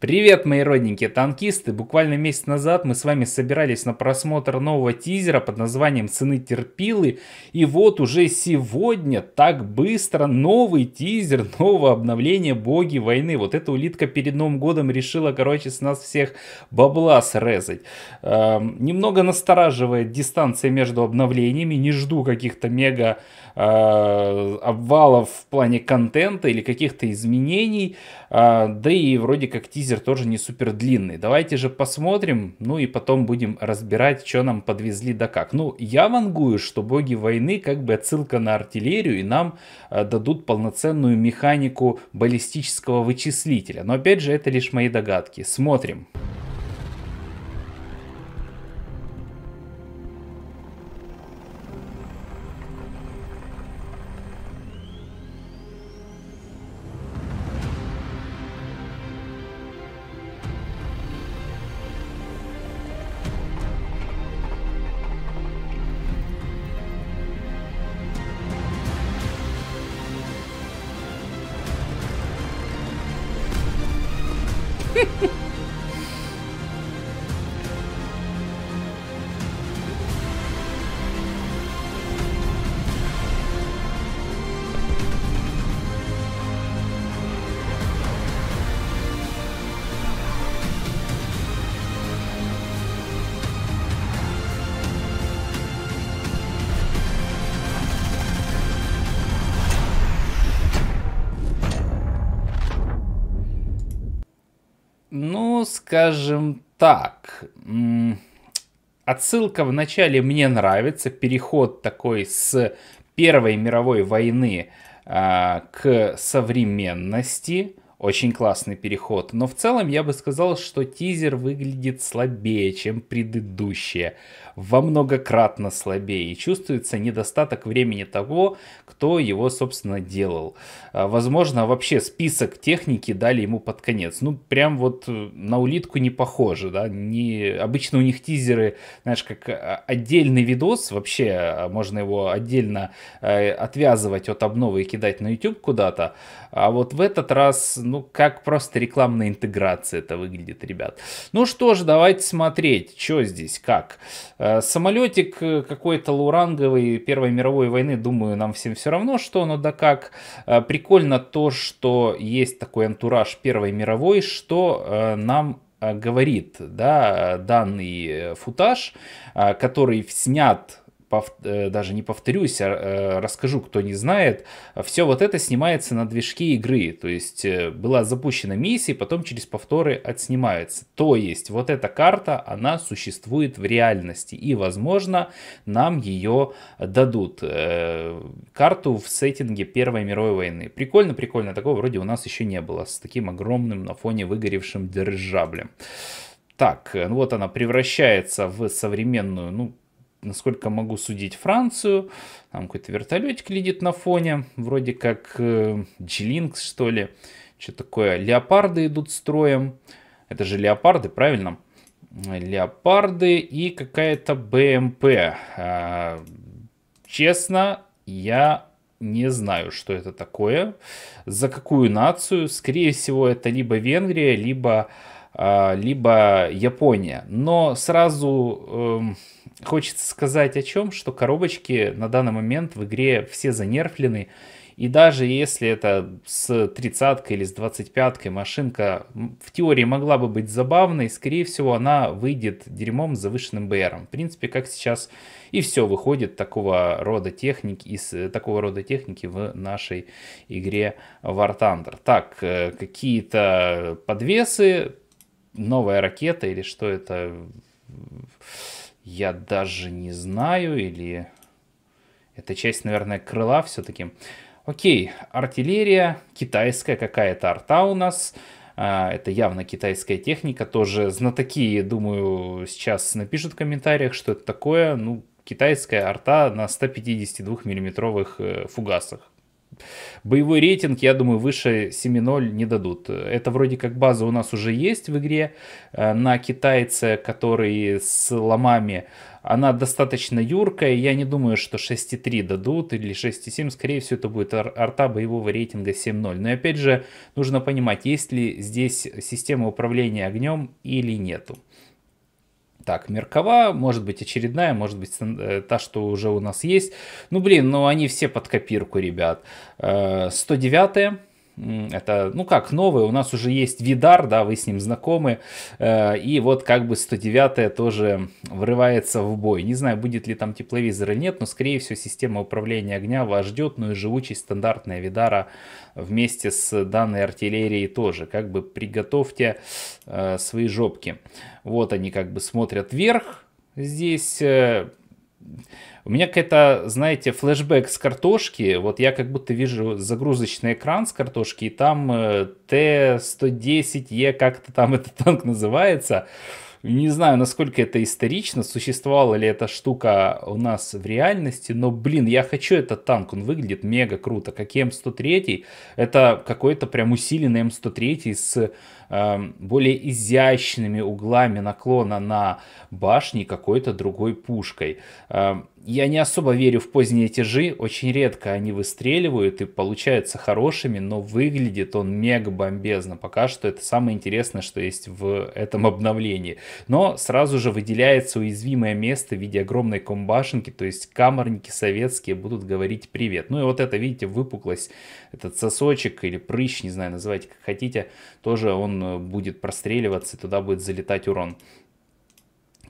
Привет, мои родненькие танкисты! Буквально месяц назад мы с вами собирались на просмотр нового тизера под названием «Цены терпилы». И вот уже сегодня так быстро новый тизер, новое обновление «Боги войны». Вот эта улитка перед Новым годом решила, короче, с нас всех бабла срезать. Эм, немного настораживает дистанция между обновлениями. Не жду каких-то мега э, обвалов в плане контента или каких-то изменений. Э, да и вроде как тизер тизер тоже не супер длинный. Давайте же посмотрим, ну и потом будем разбирать, что нам подвезли да как. Ну, я вангую, что боги войны как бы отсылка на артиллерию, и нам э, дадут полноценную механику баллистического вычислителя. Но опять же, это лишь мои догадки. Смотрим. Смотрим. Hehehehe Ну, скажем так, отсылка в начале мне нравится, переход такой с Первой мировой войны а, к современности. Очень классный переход. Но в целом я бы сказал, что тизер выглядит слабее, чем предыдущие. Во многократно слабее. И чувствуется недостаток времени того, кто его, собственно, делал. А, возможно, вообще список техники дали ему под конец. Ну, прям вот э, на улитку не похоже. Да? Не... Обычно у них тизеры, знаешь, как э, отдельный видос. Вообще а, можно его отдельно э, отвязывать от обновы и кидать на YouTube куда-то. А вот в этот раз ну, как просто рекламная интеграция это выглядит, ребят. Ну что ж, давайте смотреть, что здесь, как. Э, самолетик э, какой-то лауранговый Первой мировой войны, думаю, нам всем все равно, что оно да как. Э, прикольно то, что есть такой антураж Первой мировой, что нам говорит, да, данный футаж, который снят пов... Э, даже не повторюсь, а э, расскажу, кто не знает, все вот это снимается на движке игры, то есть э, была запущена миссия, потом через повторы отснимается. То есть вот эта карта, она существует в реальности и, возможно, нам ее дадут. Карту в сеттинге Первой мировой войны. Прикольно, прикольно, такого вроде у нас еще не было с таким огромным на фоне выгоревшим держаблем. Так, ну вот она превращается в современную, ну, насколько могу судить, Францию. Там какой-то вертолетик летит на фоне, вроде как э, G-Lynx, что ли. Что такое? Леопарды идут строем. Это же леопарды, правильно? Леопарды и какая-то БМП. А, честно, я не знаю, что это такое. За какую нацию? Скорее всего, это либо Венгрия, либо... Э, а, либо Япония. Но сразу э, хочется сказать о чем, что коробочки на данный момент в игре все занерфлены. И даже если это с тридцаткой или с двадцать пяткой машинка в теории могла бы быть забавной, скорее всего она выйдет дерьмом с завышенным БРом. В принципе, как сейчас и все выходит такого рода техники, из э, такого рода техники в нашей игре War Thunder. Так, э, какие-то подвесы, новая ракета или что это, я даже не знаю, или это часть, наверное, крыла все-таки. Окей, артиллерия, китайская какая-то арта у нас, а, это явно китайская техника, тоже знатоки, думаю, сейчас напишут в комментариях, что это такое, ну, китайская арта на 152 миллиметровых э, фугасах боевой рейтинг, я думаю, выше 7.0 не дадут. Это вроде как база у нас уже есть в игре э, на китайце, который с ломами она достаточно юркая, я не думаю, что 6.3 дадут или 6.7, скорее всего, это будет арта боевого рейтинга 7.0. Но опять же, нужно понимать, есть ли здесь система управления огнем или нету так, Меркова, может быть, очередная, может быть, э, та, что уже у нас есть. Ну, блин, ну они все под копирку, ребят. 109 э, это, ну как, новые, у нас уже есть Видар, да, вы с ним знакомы. Э, и вот как бы 109 тоже врывается в бой. Не знаю, будет ли там тепловизор или нет, но скорее всего система управления огня вас ждет, ну и живучесть стандартная Видара вместе с данной артиллерией тоже. Как бы приготовьте э, свои жопки. Вот они как бы смотрят вверх, Здесь э, у меня какая-то, знаете, флешбэк с картошки. Вот я как будто вижу загрузочный экран с картошки, и там э, Т-110Е, как-то там этот танк называется. Не знаю, насколько это исторично, существовала ли эта штука у нас в реальности, но, блин, я хочу этот танк, он выглядит мега круто. Как и М103, это какой-то прям усиленный М103 с э, более изящными углами наклона на башне какой-то другой пушкой. Э, я не особо верю в поздние тяжи, очень редко они выстреливают и получаются хорошими, но выглядит он мега бомбезно. Пока что это самое интересное, что есть в этом обновлении. Но сразу же выделяется уязвимое место в виде огромной комбашенки, то есть камерники советские будут говорить привет. Ну и вот это, видите, выпуклость, этот сосочек или прыщ, не знаю, называйте как хотите, тоже он э, будет простреливаться и туда будет залетать урон.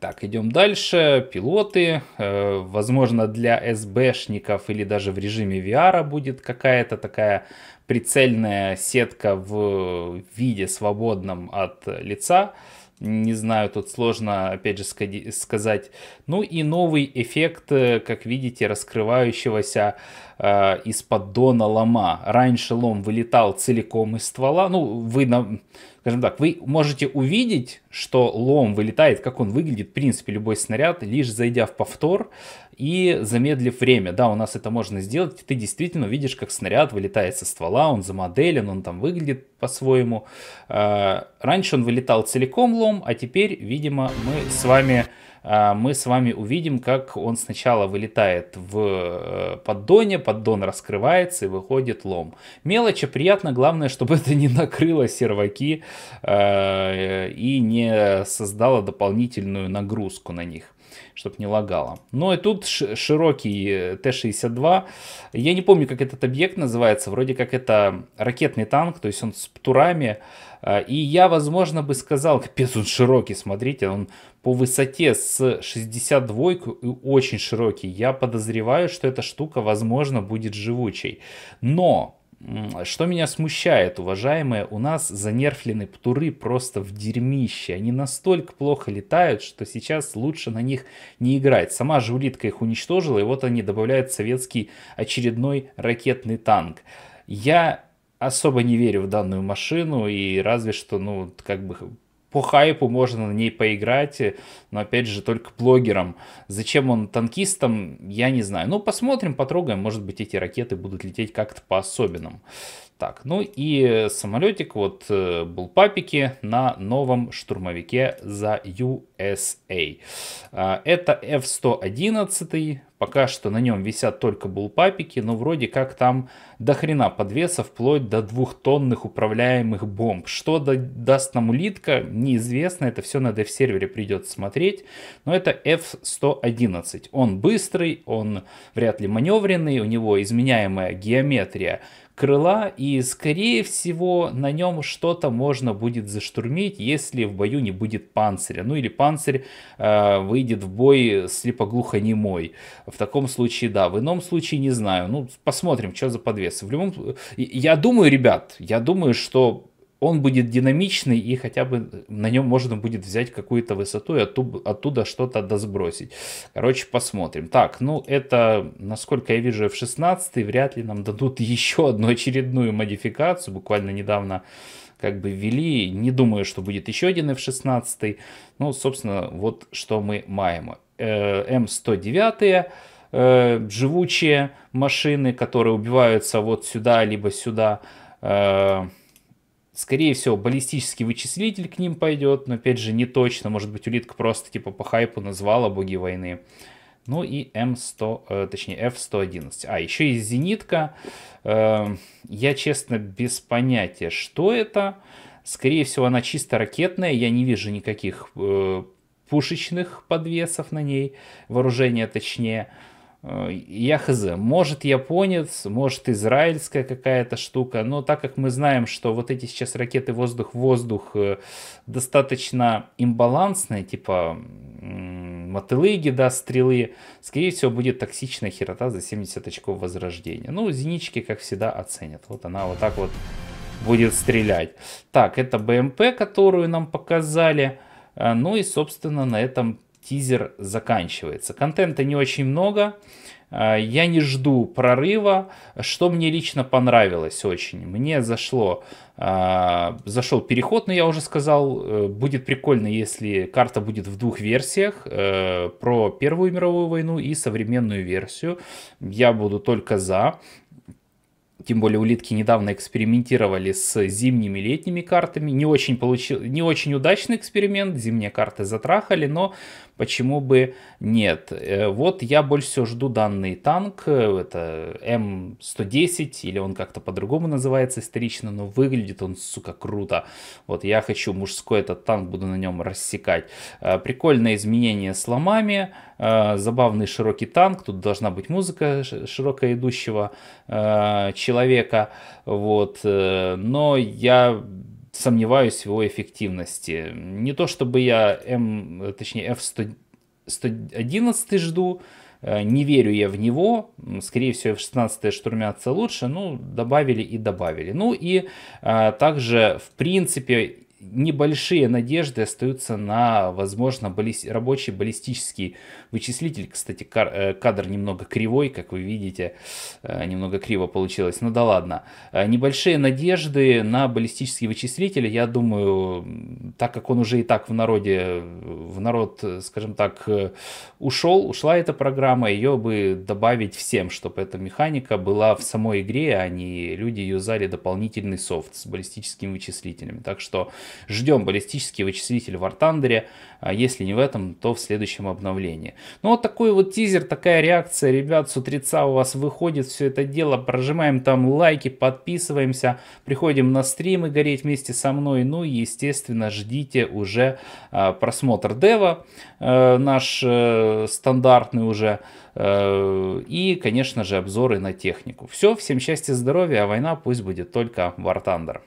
Так, идем дальше. Пилоты. Э, возможно, для СБшников или даже в режиме VR будет какая-то такая прицельная сетка в виде свободном от лица. Не знаю, тут сложно, опять же, сказать. Ну и новый эффект, э, как видите, раскрывающегося э, из поддона лома. Раньше лом вылетал целиком из ствола. Ну, вы на скажем так, вы можете увидеть, что лом вылетает, как он выглядит, в принципе, любой снаряд, лишь зайдя в повтор и замедлив время. Да, у нас это можно сделать, ты действительно видишь, как снаряд вылетает со ствола, он замоделен, он там выглядит по-своему. Э, раньше он вылетал целиком лом, а теперь, видимо, мы с вами а, мы с вами увидим, как он сначала вылетает в э, поддоне, поддон раскрывается и выходит лом. Мелочи приятно, главное, чтобы это не накрыло серваки э, и не создало дополнительную нагрузку на них чтобы не лагало. Ну и тут широкий э, Т-62. Я не помню, как этот объект называется. Вроде как это ракетный танк, то есть он с птурами а, и я, возможно, бы сказал, капец, он широкий, смотрите, он по высоте с 62 очень широкий. Я подозреваю, что эта штука, возможно, будет живучей. Но что меня смущает, уважаемые, у нас занерфлены птуры просто в дерьмище. Они настолько плохо летают, что сейчас лучше на них не играть. Сама же улитка их уничтожила, и вот они добавляют советский очередной ракетный танк. Я особо не верю в данную машину, и разве что, ну, как бы по хайпу можно на ней поиграть, э, но опять же только блогерам. Зачем он танкистам, я не знаю. Ну, посмотрим, потрогаем, может быть эти ракеты будут лететь как-то по-особенному. Так, ну и самолетик, вот э, был папики на новом штурмовике за USA. А, это F-111, пока что на нем висят только булпапики, но вроде как там до хрена подвеса вплоть до двухтонных управляемых бомб. Что да, даст нам улитка, неизвестно, это все на дев-сервере придется смотреть, но это F-111. Он быстрый, он вряд ли маневренный, у него изменяемая геометрия крыла, и скорее всего на нем что-то можно будет заштурмить, если в бою не будет панциря. Ну или панцирь э, выйдет в бой слепоглухонемой. В таком случае да, в ином случае не знаю. Ну посмотрим, что за подвес. В любом... Я думаю, ребят, я думаю, что он будет динамичный и хотя бы на нем можно будет взять какую-то высоту и оттуда, оттуда что-то досбросить. Короче, посмотрим. Так, ну это, насколько я вижу, F16 вряд ли нам дадут еще одну очередную модификацию. Буквально недавно как бы ввели. Не думаю, что будет еще один F16. Ну, собственно, вот что мы маем. Э, М109 э, живучие машины, которые убиваются вот сюда, либо сюда. Э, Скорее всего, баллистический вычислитель к ним пойдет, но опять же не точно, может быть, улитка просто типа по хайпу назвала боги войны. Ну и М100, э, точнее F111. А, еще есть зенитка. Эм, я, честно, без понятия, что это. Скорее всего, она чисто ракетная. Я не вижу никаких э, пушечных подвесов на ней. Вооружения, точнее. Э, я хз, может японец, может израильская какая-то штука, но так как мы знаем, что вот эти сейчас ракеты воздух-воздух э, достаточно имбалансные, типа мотылыги, да, стрелы, скорее всего будет токсичная херота за 70 очков возрождения. Ну, зенички, как всегда, оценят. Вот она вот так вот будет стрелять. Так, это БМП, эм которую нам показали. Э, ну и, собственно, на этом тизер заканчивается. Контента не очень много. А, я не жду прорыва. Что мне лично понравилось очень? Мне зашло, а, зашел переход, но ну, я уже сказал, э, будет прикольно, если карта будет в двух версиях, э, про Первую мировую войну и современную версию. Я буду только за тем более улитки недавно экспериментировали с зимними и летними картами. Не очень, получил, не очень удачный эксперимент, зимние карты затрахали, но почему бы нет. Э, вот я больше всего жду данный танк, э, это М110, или он как-то по-другому называется исторично, но выглядит он, сука, круто. Вот я хочу мужской этот танк, буду на нем рассекать. Э, Прикольное изменение с ломами, забавный широкий танк, тут должна быть музыка широкая идущего человека человека, вот, э, но я сомневаюсь в его эффективности. Не то чтобы я м, точнее F111 жду, э, не верю я в него. Скорее всего, f 16 штурмятся лучше. Ну, добавили и добавили. Ну и а, также, в принципе, небольшие надежды остаются на, возможно, балли- рабочий баллистический вычислитель. Кстати, э, кадр немного кривой, как вы видите, э, немного криво получилось, но ну да ладно. Э, небольшие надежды на баллистический вычислитель, я думаю, так как он уже и так в народе, в народ, скажем так, ушел, ушла эта программа, ее бы добавить всем, чтобы эта механика была в самой игре, а не люди юзали дополнительный софт с баллистическим вычислителями. Так что Ждем баллистический вычислитель в Артандере, а если не в этом, то в следующем обновлении. Ну вот такой вот тизер, такая реакция, ребят, с утреца у вас выходит все это дело, прожимаем там лайки, подписываемся, приходим на стримы гореть вместе со мной, ну и естественно ждите уже э, просмотр дева, э, наш э, стандартный уже, э, и конечно же обзоры на технику. Все, всем счастья, здоровья, а война пусть будет только War Thunder.